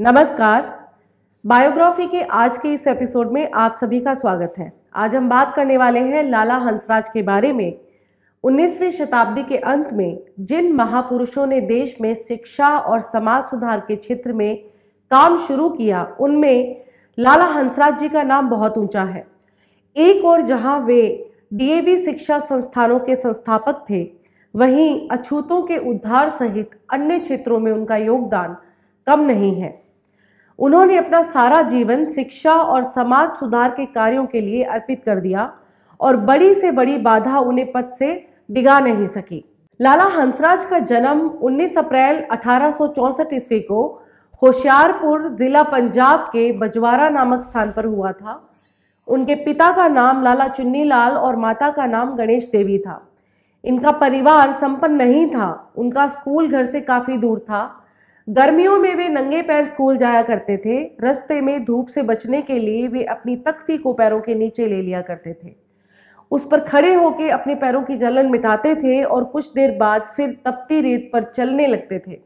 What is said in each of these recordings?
नमस्कार बायोग्राफी के आज के इस एपिसोड में आप सभी का स्वागत है आज हम बात करने वाले हैं लाला हंसराज के बारे में 19वीं शताब्दी के अंत में जिन महापुरुषों ने देश में शिक्षा और समाज सुधार के क्षेत्र में काम शुरू किया उनमें लाला हंसराज जी का नाम बहुत ऊंचा है एक और जहां वे डीएवी शिक्षा संस्थानों के संस्थापक थे वहीं अछूतों के उद्धार सहित अन्य क्षेत्रों में उनका योगदान कम नहीं है उन्होंने अपना सारा जीवन शिक्षा और समाज सुधार के कार्यों के लिए अर्पित कर दिया और बड़ी से बड़ी बाधा उन्हें पद से डिगा नहीं सकी लाला हंसराज का जन्म 19 अप्रैल अठारह ईस्वी को होशियारपुर जिला पंजाब के बजवारा नामक स्थान पर हुआ था उनके पिता का नाम लाला चुन्नी लाल और माता का नाम गणेश देवी था इनका परिवार संपन्न नहीं था उनका स्कूल घर से काफ़ी दूर था गर्मियों में वे नंगे पैर स्कूल जाया करते थे रस्ते में धूप से बचने के लिए वे अपनी तख्ती को पैरों के नीचे ले लिया करते थे उस पर खड़े होकर अपने पैरों की जलन मिटाते थे और कुछ देर बाद फिर तपती रेत पर चलने लगते थे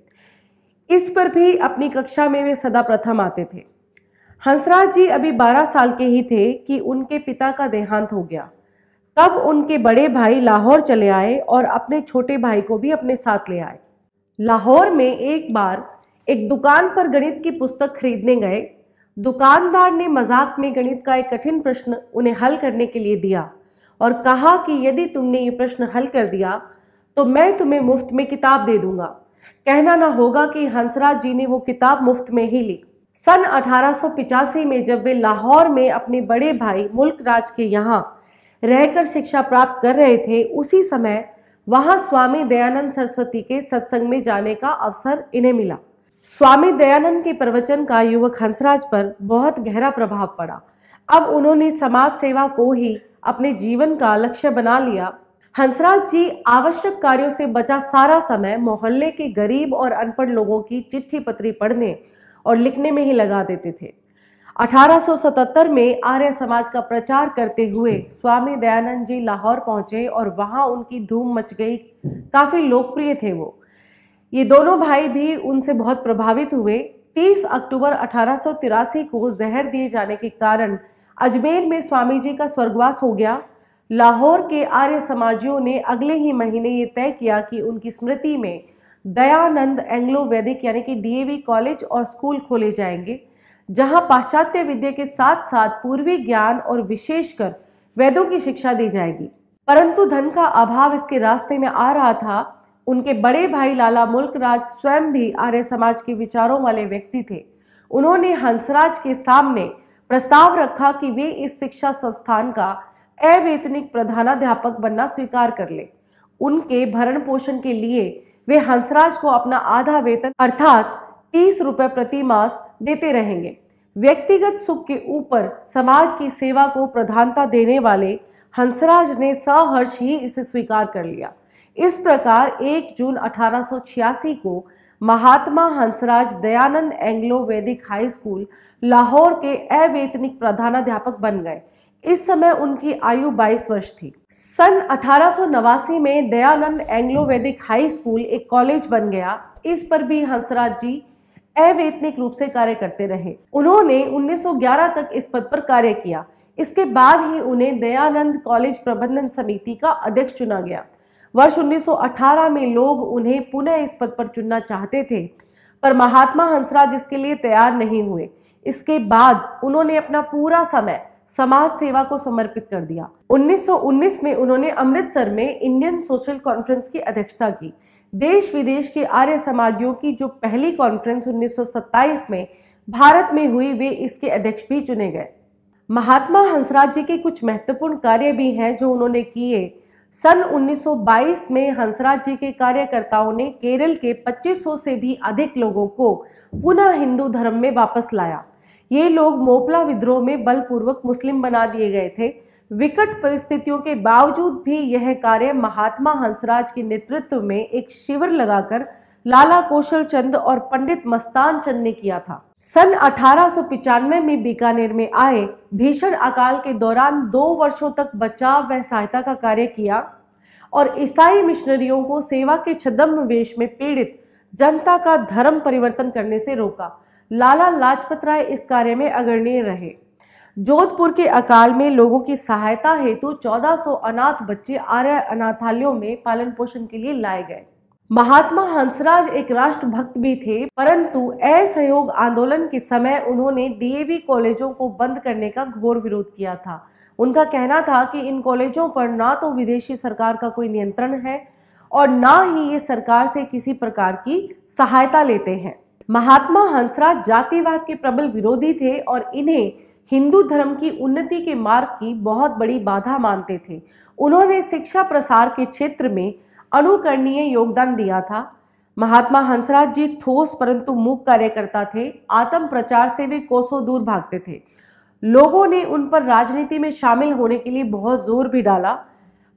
इस पर भी अपनी कक्षा में वे सदा प्रथम आते थे हंसराज जी अभी 12 साल के ही थे कि उनके पिता का देहांत हो गया तब उनके बड़े भाई लाहौर चले आए और अपने छोटे भाई को भी अपने साथ ले आए लाहौर में एक बार एक दुकान पर गणित की पुस्तक खरीदने गए दुकानदार ने मजाक में गणित का एक कठिन प्रश्न उन्हें हल करने के लिए दिया और कहा कि यदि तुमने ये प्रश्न हल कर दिया तो मैं तुम्हें मुफ्त में किताब दे दूंगा कहना ना होगा कि हंसराज जी ने वो किताब मुफ्त में ही ली सन अठारह में जब वे लाहौर में अपने बड़े भाई मुल्क राज के यहाँ रहकर शिक्षा प्राप्त कर रहे थे उसी समय वहां स्वामी दयानंद सरस्वती के सत्संग में जाने का अवसर इन्हें मिला स्वामी दयानंद के प्रवचन का युवक हंसराज पर बहुत गहरा प्रभाव पड़ा अब उन्होंने समाज सेवा को ही अपने जीवन का लक्ष्य बना लिया हंसराज जी आवश्यक कार्यों से बचा सारा समय मोहल्ले के गरीब और अनपढ़ लोगों की चिट्ठी पत्री पढ़ने और लिखने में ही लगा देते थे 1877 में आर्य समाज का प्रचार करते हुए स्वामी दयानंद जी लाहौर पहुंचे और वहां उनकी धूम मच गई काफ़ी लोकप्रिय थे वो ये दोनों भाई भी उनसे बहुत प्रभावित हुए 30 अक्टूबर अठारह को जहर दिए जाने के कारण अजमेर में स्वामी जी का स्वर्गवास हो गया लाहौर के आर्य समाजियों ने अगले ही महीने ये तय किया कि उनकी स्मृति में दयानंद एंग्लो वैदिक यानी कि डीएवी कॉलेज और स्कूल खोले जाएंगे जहां पाश्चात्य विद्या के साथ साथ पूर्वी ज्ञान और विशेषकर वेदों की शिक्षा दी जाएगी परंतु धन का अभाव इसके रास्ते में आ रहा था उनके बड़े भाई लाला मुल्कराज स्वयं भी आर्य समाज के विचारों वाले व्यक्ति थे उन्होंने हंसराज के सामने प्रस्ताव रखा कि वे इस शिक्षा संस्थान का अवेतनिक प्रधानाध्यापक बनना स्वीकार कर ले उनके भरण पोषण के लिए वे हंसराज को अपना आधा वेतन अर्थात तीस रुपए प्रति मास देते रहेंगे व्यक्तिगत सुख के ऊपर समाज की सेवा को प्रधानता देने वाले हंसराज ने सहर्ष ही इसे स्वीकार कर लिया इस प्रकार 1 जून 1886 को Mahatma Hansraj Dayanand Anglo Vedic high school Lahore के अवेतनिक प्रधानाध्यापक बन गए इस समय उनकी आयु 22 वर्ष थी सन अठारह में Dayanand Anglo Vedic high school एक कॉलेज बन गया इस पर भी हंसराज जी अवैतनिक रूप से कार्य करते रहे उन्होंने 1911 तक इस पद पर कार्य किया इसके बाद ही उन्हें दयानंद कॉलेज प्रबंधन समिति का अध्यक्ष चुना गया वर्ष 1918 में लोग उन्हें पुनः इस पद पर चुनना चाहते थे पर महात्मा हंसराज इसके लिए तैयार नहीं हुए इसके बाद उन्होंने अपना पूरा समय समाज सेवा को समर्पित कर दिया 1919 में उन्होंने अमृतसर में इंडियन सोशल कॉन्फ्रेंस की अध्यक्षता की देश विदेश के आर्य समाजियों की जो पहली कॉन्फ्रेंस 1927 में भारत में हुई वे इसके अध्यक्ष भी चुने गए महात्मा हंसराज जी के कुछ महत्वपूर्ण कार्य भी हैं जो उन्होंने किए सन 1922 में हंसराज जी के कार्यकर्ताओं ने केरल के 2500 से भी अधिक लोगों को पुनः हिंदू धर्म में वापस लाया ये लोग मोपला विद्रोह में बलपूर्वक मुस्लिम बना दिए गए थे विकट परिस्थितियों के बावजूद भी यह कार्य महात्मा हंसराज के नेतृत्व में एक शिविर लगाकर लाला कौशल चंद और पंडित मस्तान चंद ने किया था सन अठारह में बीकानेर में आए भीषण अकाल के दौरान दो वर्षों तक बचाव व सहायता का कार्य किया और ईसाई मिशनरियों को सेवा के छदम वेश में पीड़ित जनता का धर्म परिवर्तन करने से रोका लाला लाजपत राय इस कार्य में अग्रणीय रहे जोधपुर के अकाल में लोगों की सहायता हेतु 1400 अनाथ बच्चे आर्य अनाथालयों में पालन पोषण के लिए लाए गए महात्मा हंसराज एक राष्ट्रभक्त भी थे परंतु असहयोग आंदोलन के समय उन्होंने डीएवी कॉलेजों को बंद करने का घोर विरोध किया था उनका कहना था कि इन कॉलेजों पर ना तो विदेशी सरकार का कोई नियंत्रण है और ना ही ये सरकार से किसी प्रकार की सहायता लेते हैं महात्मा हंसराज जातिवाद के प्रबल विरोधी थे और इन्हें हिंदू धर्म की उन्नति के मार्ग की बहुत बड़ी बाधा मानते थे उन्होंने शिक्षा प्रसार के क्षेत्र में अनुकरणीय योगदान दिया था महात्मा हंसराज जी ठोस परंतु मूक कार्यकर्ता थे आत्म प्रचार से भी कोसों दूर भागते थे लोगों ने उन पर राजनीति में शामिल होने के लिए बहुत जोर भी डाला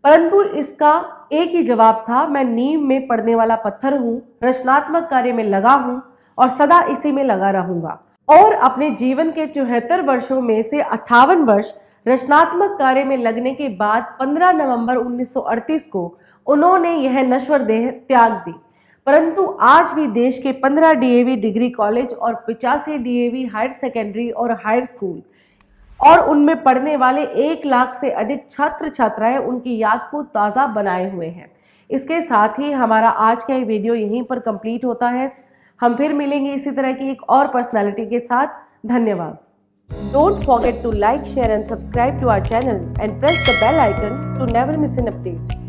परंतु इसका एक ही जवाब था मैं नींव में पड़ने वाला पत्थर हूँ रचनात्मक कार्य में लगा हूँ और सदा इसी में लगा रहूंगा और अपने जीवन के चौहत्तर वर्षों में से अट्ठावन वर्ष रचनात्मक कार्य में लगने के बाद 15 नवंबर 1938 को उन्होंने यह नश्वर देह त्याग दी परंतु आज भी देश के 15 डीएवी डिग्री कॉलेज और पिचासी डीएवी हायर सेकेंडरी और हायर स्कूल और उनमें पढ़ने वाले एक लाख से अधिक छात्र छात्राएं उनकी याद को ताज़ा बनाए हुए हैं इसके साथ ही हमारा आज का ये वीडियो यहीं पर कंप्लीट होता है हम फिर मिलेंगे इसी तरह की एक और पर्सनैलिटी के साथ धन्यवाद don't forget to like share and subscribe to our channel and press the bell icon to never miss an update